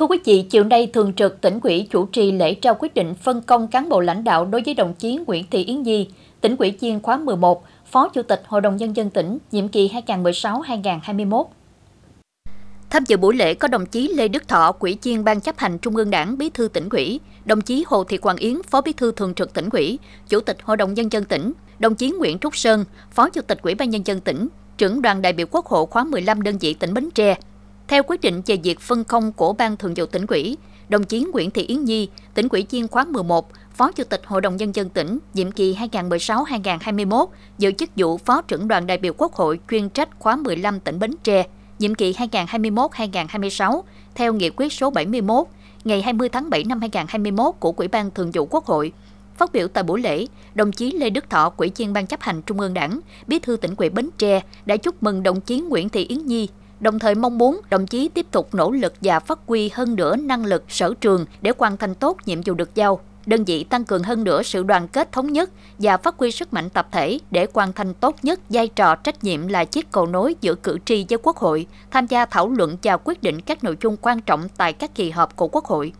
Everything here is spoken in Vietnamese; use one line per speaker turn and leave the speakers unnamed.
Thưa quý vị, chiều nay Thường trực tỉnh ủy chủ trì lễ trao quyết định phân công cán bộ lãnh đạo đối với đồng chí Nguyễn Thị Yến Nhi, tỉnh ủy viên khóa 11, Phó Chủ tịch Hội đồng Nhân dân tỉnh, nhiệm kỳ 2016-2021. Tham dự buổi lễ có đồng chí Lê Đức Thọ, Ủy viên Ban chấp hành Trung ương Đảng, Bí thư tỉnh ủy, đồng chí Hồ Thị Hoàng Yến, Phó Bí thư Thường trực tỉnh ủy, Chủ tịch Hội đồng Nhân dân tỉnh, đồng chí Nguyễn Trúc Sơn, Phó Chủ tịch Ủy ban Nhân dân tỉnh, trưởng đoàn đại biểu Quốc hội khóa 15 đơn vị tỉnh Bến Tre, theo quyết định về việc phân công của Ban Thường vụ tỉnh ủy, đồng chí Nguyễn Thị Yến Nhi, tỉnh ủy viên khóa 11, Phó Chủ tịch Hội đồng Nhân dân tỉnh, nhiệm kỳ 2016-2021, giữ chức vụ Phó trưởng đoàn đại biểu Quốc hội chuyên trách khóa 15 tỉnh Bến Tre, nhiệm kỳ 2021-2026, theo nghị quyết số 71 ngày 20 tháng 7 năm 2021 của Ủy ban Thường vụ Quốc hội. Phát biểu tại buổi lễ, đồng chí Lê Đức Thọ, Ủy viên Ban chấp hành Trung ương Đảng, Bí thư tỉnh ủy Bến Tre đã chúc mừng đồng chí Nguyễn Thị Yến Nhi đồng thời mong muốn đồng chí tiếp tục nỗ lực và phát huy hơn nữa năng lực sở trường để hoàn thành tốt nhiệm vụ được giao. Đơn vị tăng cường hơn nữa sự đoàn kết thống nhất và phát huy sức mạnh tập thể để hoàn thành tốt nhất vai trò trách nhiệm là chiếc cầu nối giữa cử tri với Quốc hội, tham gia thảo luận và quyết định các nội dung quan trọng tại các kỳ họp của Quốc hội.